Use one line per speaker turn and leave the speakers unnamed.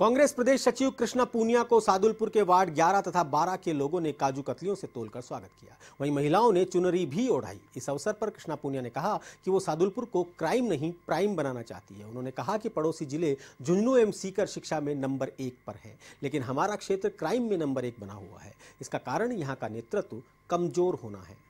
कांग्रेस प्रदेश सचिव कृष्णा पूनिया को सादुलपुर के वार्ड 11 तथा 12 के लोगों ने काजू कतलियों से तोलकर स्वागत किया वहीं महिलाओं ने चुनरी भी ओढ़ाई इस अवसर पर कृष्णा पूनिया ने कहा कि वो सादुलपुर को क्राइम नहीं प्राइम बनाना चाहती है उन्होंने कहा कि पड़ोसी जिले झुंझुनू एवं सीकर शिक्षा में नंबर एक पर है लेकिन हमारा क्षेत्र क्राइम में नंबर एक बना हुआ है इसका कारण यहाँ का नेतृत्व कमजोर होना है